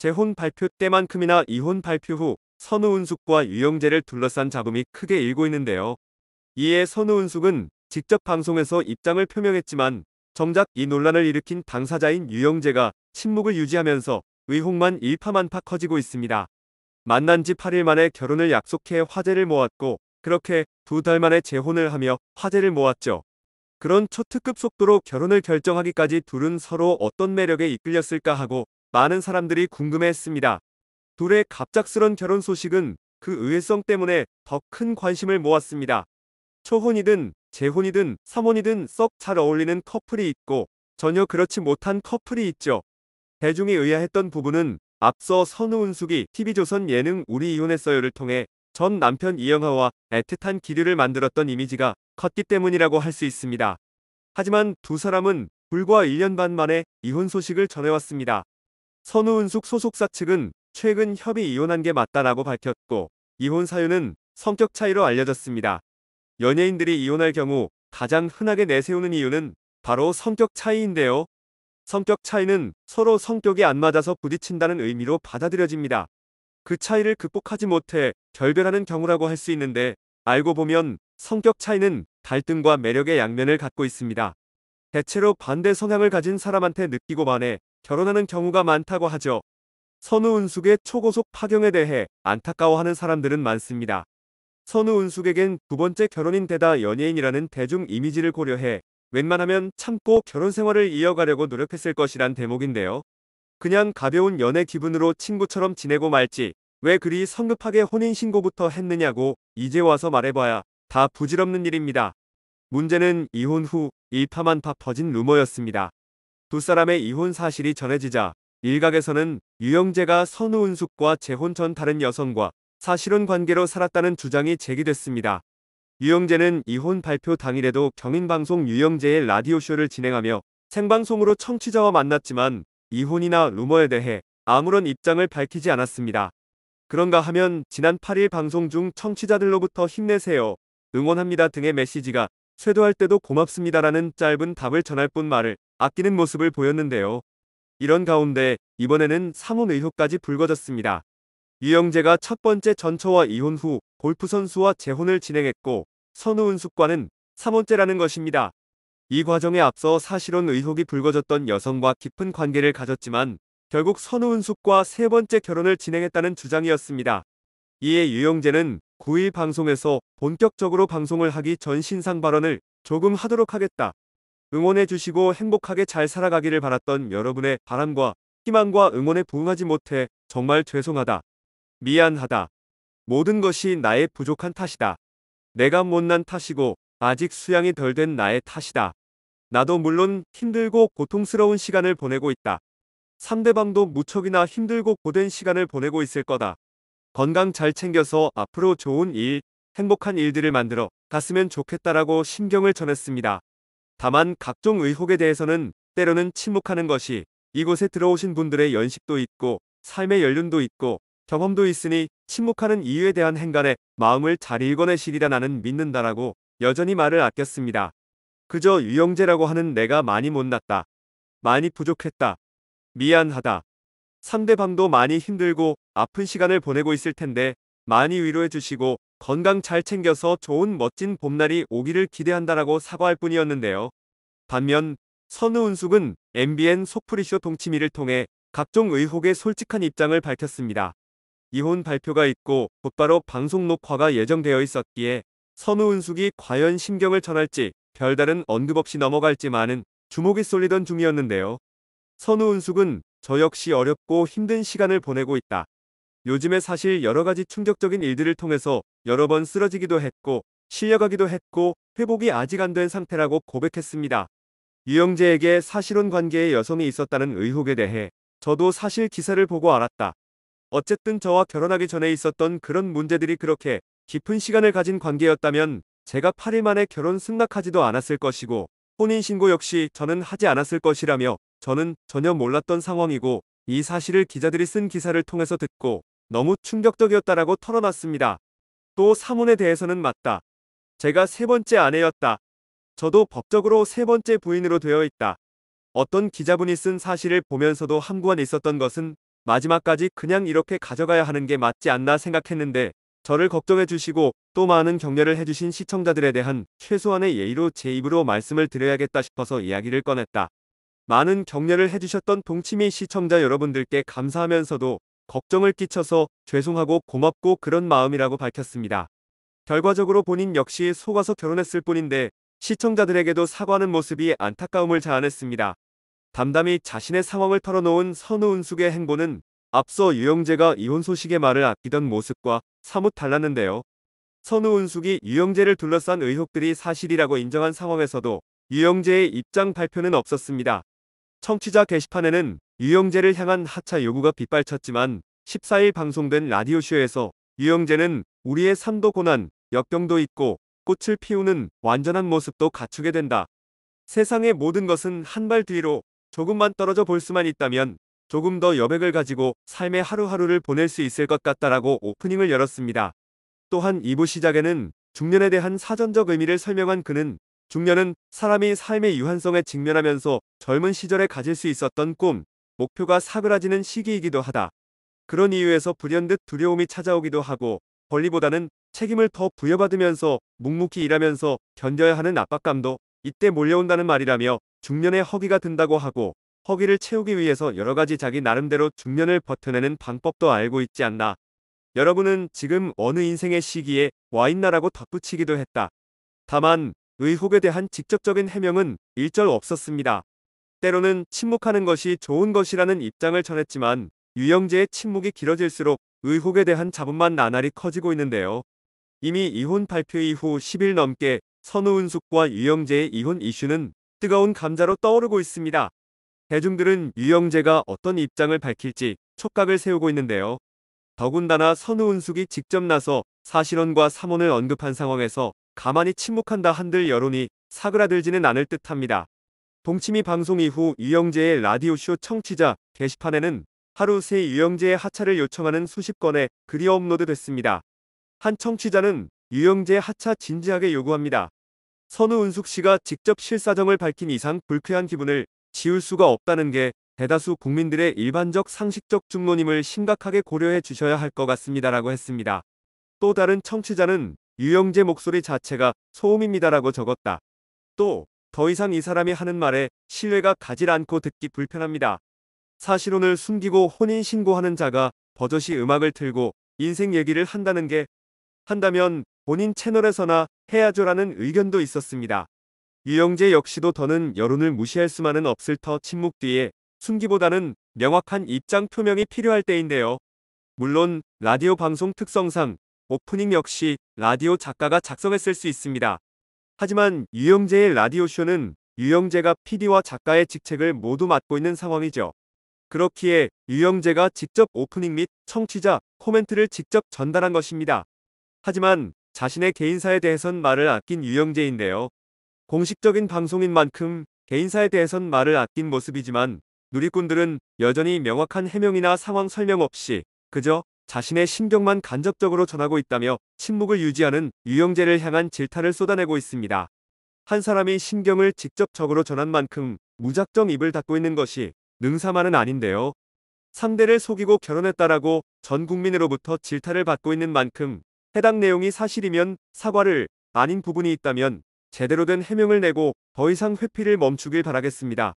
재혼 발표 때만큼이나 이혼 발표 후 선우은숙과 유영재를 둘러싼 잡음이 크게 일고 있는데요. 이에 선우은숙은 직접 방송에서 입장을 표명했지만 정작 이 논란을 일으킨 당사자인 유영재가 침묵을 유지하면서 의혹만 일파만파 커지고 있습니다. 만난 지 8일 만에 결혼을 약속해 화제를 모았고 그렇게 두 달 만에 재혼을 하며 화제를 모았죠. 그런 초특급 속도로 결혼을 결정하기까지 둘은 서로 어떤 매력에 이끌렸을까 하고 많은 사람들이 궁금해했습니다. 둘의 갑작스런 결혼 소식은 그 의외성 때문에 더 큰 관심을 모았습니다. 초혼이든 재혼이든 사혼이든썩 잘 어울리는 커플이 있고 전혀 그렇지 못한 커플이 있죠. 대중이 의아했던 부분은 앞서 선우은숙이 TV조선 예능 우리 이혼했어요를 통해 전 남편 이영하와 애틋한 기류를 만들었던 이미지가 컸기 때문이라고 할 수 있습니다. 하지만 두 사람은 불과 1년 반 만에 이혼 소식을 전해왔습니다. 선우은숙 소속사 측은 최근 협의 이혼한 게 맞다라고 밝혔고 이혼 사유는 성격 차이로 알려졌습니다. 연예인들이 이혼할 경우 가장 흔하게 내세우는 이유는 바로 성격 차이인데요. 성격 차이는 서로 성격이 안 맞아서 부딪힌다는 의미로 받아들여집니다. 그 차이를 극복하지 못해 결별하는 경우라고 할 수 있는데 알고 보면 성격 차이는 갈등과 매력의 양면을 갖고 있습니다. 대체로 반대 성향을 가진 사람한테 느끼고 반해 결혼하는 경우가 많다고 하죠. 선우 은숙의 초고속 파경에 대해 안타까워하는 사람들은 많습니다. 선우 은숙에겐 두 번째 결혼인 데다 연예인이라는 대중 이미지를 고려해 웬만하면 참고 결혼 생활을 이어가려고 노력했을 것이란 대목인데요. 그냥 가벼운 연애 기분으로 친구처럼 지내고 말지 왜 그리 성급하게 혼인신고부터 했느냐고 이제 와서 말해봐야 다 부질없는 일입니다. 문제는 이혼 후 일파만파 퍼진 루머였습니다. 두 사람의 이혼 사실이 전해지자 일각에서는 유영재가 선우은숙과 재혼 전 다른 여성과 사실혼 관계로 살았다는 주장이 제기됐습니다. 유영재는 이혼 발표 당일에도 경인방송 유영재의 라디오쇼를 진행하며 생방송으로 청취자와 만났지만 이혼이나 루머에 대해 아무런 입장을 밝히지 않았습니다. 그런가 하면 지난 8일 방송 중 청취자들로부터 힘내세요, 응원합니다 등의 메시지가 쇄도할 때도 고맙습니다라는 짧은 답을 전할 뿐 말을 아끼는 모습을 보였는데요. 이런 가운데 이번에는 사문 의혹까지 불거졌습니다. 유영재가 첫 번째 전처와 이혼 후 골프 선수와 재혼을 진행했고 선우은 숙과는 3원째라는 것입니다. 이 과정에 앞서 사실혼 의혹이 불거졌던 여성과 깊은 관계를 가졌지만 결국 선우은 숙과 세 번째 결혼을 진행했다는 주장이었습니다. 이에 유영재는 9일 방송에서 본격적으로 방송을 하기 전 신상 발언을 조금 하도록 하겠다. 응원해 주시고 행복하게 잘 살아가기를 바랐던 여러분의 바람과 희망과 응원에 부응하지 못해 정말 죄송하다. 미안하다. 모든 것이 나의 부족한 탓이다. 내가 못난 탓이고 아직 수양이 덜 된 나의 탓이다. 나도 물론 힘들고 고통스러운 시간을 보내고 있다. 상대방도 무척이나 힘들고 고된 시간을 보내고 있을 거다. 건강 잘 챙겨서 앞으로 좋은 일, 행복한 일들을 만들어 갔으면 좋겠다라고 신경을 전했습니다. 다만 각종 의혹에 대해서는 때로는 침묵하는 것이 이곳에 들어오신 분들의 연식도 있고 삶의 연륜도 있고 경험도 있으니 침묵하는 이유에 대한 행간에 마음을 잘 읽어내시리라 나는 믿는다라고 여전히 말을 아꼈습니다. 그저 유영재라고 하는 내가 많이 못났다. 많이 부족했다. 미안하다. 상대방도 많이 힘들고 아픈 시간을 보내고 있을 텐데 많이 위로해 주시고 건강 잘 챙겨서 좋은 멋진 봄날이 오기를 기대한다라고 사과할 뿐이었는데요. 반면 선우은숙은 MBN 소프리쇼 동치미를 통해 각종 의혹에 솔직한 입장을 밝혔습니다. 이혼 발표가 있고 곧바로 방송 녹화가 예정되어 있었기에 선우은숙이 과연 신경을 전할지 별다른 언급 없이 넘어갈지만은 주목이 쏠리던 중이었는데요. 선우은숙은 저 역시 어렵고 힘든 시간을 보내고 있다. 요즘에 사실 여러가지 충격적인 일들을 통해서 여러 번 쓰러지기도 했고 실려가기도 했고 회복이 아직 안 된 상태라고 고백했습니다. 유영재에게 사실혼 관계의 여성이 있었다는 의혹에 대해 저도 사실 기사를 보고 알았다. 어쨌든 저와 결혼하기 전에 있었던 그런 문제들이 그렇게 깊은 시간을 가진 관계였다면 제가 8일 만에 결혼 승낙하지도 않았을 것이고 혼인신고 역시 저는 하지 않았을 것이라며 저는 전혀 몰랐던 상황이고 이 사실을 기자들이 쓴 기사를 통해서 듣고 너무 충격적이었다라고 털어놨습니다. 또 사문에 대해서는 맞다. 제가 세 번째 아내였다. 저도 법적으로 세 번째 부인으로 되어 있다. 어떤 기자분이 쓴 사실을 보면서도 함구한 있었던 것은 마지막까지 그냥 이렇게 가져가야 하는 게 맞지 않나 생각했는데 저를 걱정해 주시고 또 많은 격려를 해주신 시청자들에 대한 최소한의 예의로 제 입으로 말씀을 드려야겠다 싶어서 이야기를 꺼냈다. 많은 격려를 해주셨던 동치미 시청자 여러분들께 감사하면서도 걱정을 끼쳐서 죄송하고 고맙고 그런 마음이라고 밝혔습니다. 결과적으로 본인 역시 속아서 결혼했을 뿐인데 시청자들에게도 사과하는 모습이 안타까움을 자아냈습니다. 담담히 자신의 상황을 털어놓은 선우은숙의 행보는 앞서 유영재가 이혼 소식에 말을 아끼던 모습과 사뭇 달랐는데요. 선우은숙이 유영재를 둘러싼 의혹들이 사실이라고 인정한 상황에서도 유영재의 입장 발표는 없었습니다. 청취자 게시판에는 유영재를 향한 하차 요구가 빗발쳤지만 14일 방송된 라디오쇼에서 유영재는 우리의 삶도 고난, 역경도 있고 꽃을 피우는 완전한 모습도 갖추게 된다. 세상의 모든 것은 한 발 뒤로 조금만 떨어져 볼 수만 있다면 조금 더 여백을 가지고 삶의 하루하루를 보낼 수 있을 것 같다라고 오프닝을 열었습니다. 또한 2부 시작에는 중년에 대한 사전적 의미를 설명한 그는 중년은 사람이 삶의 유한성에 직면하면서 젊은 시절에 가질 수 있었던 꿈, 목표가 사그라지는 시기이기도 하다. 그런 이유에서 불현듯 두려움이 찾아오기도 하고 권리보다는 책임을 더 부여받으면서 묵묵히 일하면서 견뎌야 하는 압박감도 이때 몰려온다는 말이라며 중년의 허기가 든다고 하고 허기를 채우기 위해서 여러가지 자기 나름대로 중년을 버텨내는 방법도 알고 있지 않나. 여러분은 지금 어느 인생의 시기에 와 있나라고 덧붙이기도 했다. 다만 의혹에 대한 직접적인 해명은 일절 없었습니다. 때로는 침묵하는 것이 좋은 것이라는 입장을 전했지만 유영재의 침묵이 길어질수록 의혹에 대한 잡음만 나날이 커지고 있는데요. 이미 이혼 발표 이후 10일 넘게 선우은숙과 유영재의 이혼 이슈는 뜨거운 감자로 떠오르고 있습니다. 대중들은 유영재가 어떤 입장을 밝힐지 촉각을 세우고 있는데요. 더군다나 선우은숙이 직접 나서 사실혼과 사혼을 언급한 상황에서 가만히 침묵한다 한들 여론이 사그라들지는 않을 듯합니다. 동치미 방송 이후 유영재의 라디오쇼 청취자 게시판에는 하루 새 유영재의 하차를 요청하는 수십 건의 글이 업로드됐습니다. 한 청취자는 유영재 의 하차 진지하게 요구합니다. 선우 은숙 씨가 직접 실사정을 밝힌 이상 불쾌한 기분을 지울 수가 없다는 게 대다수 국민들의 일반적 상식적 중론임을 심각하게 고려해 주셔야 할 것 같습니다라고 했습니다. 또 다른 청취자는 유영재 목소리 자체가 소음입니다라고 적었다. 또더 이상 이 사람이 하는 말에 신뢰가 가질 않고 듣기 불편합니다. 사실혼을 숨기고 혼인 신고하는 자가 버젓이 음악을 틀고 인생 얘기를 한다는 게 한다면 본인 채널에서나 해야죠라는 의견도 있었습니다. 유영재 역시도 더는 여론을 무시할 수만은 없을 터 침묵 뒤에 숨기보다는 명확한 입장 표명이 필요할 때인데요. 물론 라디오 방송 특성상 오프닝 역시 라디오 작가가 작성했을 수 있습니다. 하지만 유영재의 라디오쇼는 유영재가 PD와 작가의 직책을 모두 맡고 있는 상황이죠. 그렇기에 유영재가 직접 오프닝 및 청취자 코멘트를 직접 전달한 것입니다. 하지만 자신의 개인사에 대해선 말을 아낀 유영재인데요. 공식적인 방송인 만큼 개인사에 대해선 말을 아낀 모습이지만 누리꾼들은 여전히 명확한 해명이나 상황 설명 없이 그저 자신의 신경만 간접적으로 전하고 있다며 침묵을 유지하는 유형제를 향한 질타를 쏟아내고 있습니다. 한 사람이 신경을 직접적으로 전한 만큼 무작정 입을 닫고 있는 것이 능사만은 아닌데요. 상대를 속이고 결혼했다라고 전 국민으로부터 질타를 받고 있는 만큼 해당 내용이 사실이면 사과를 아닌 부분이 있다면 제대로 된 해명을 내고 더 이상 회피를 멈추길 바라겠습니다.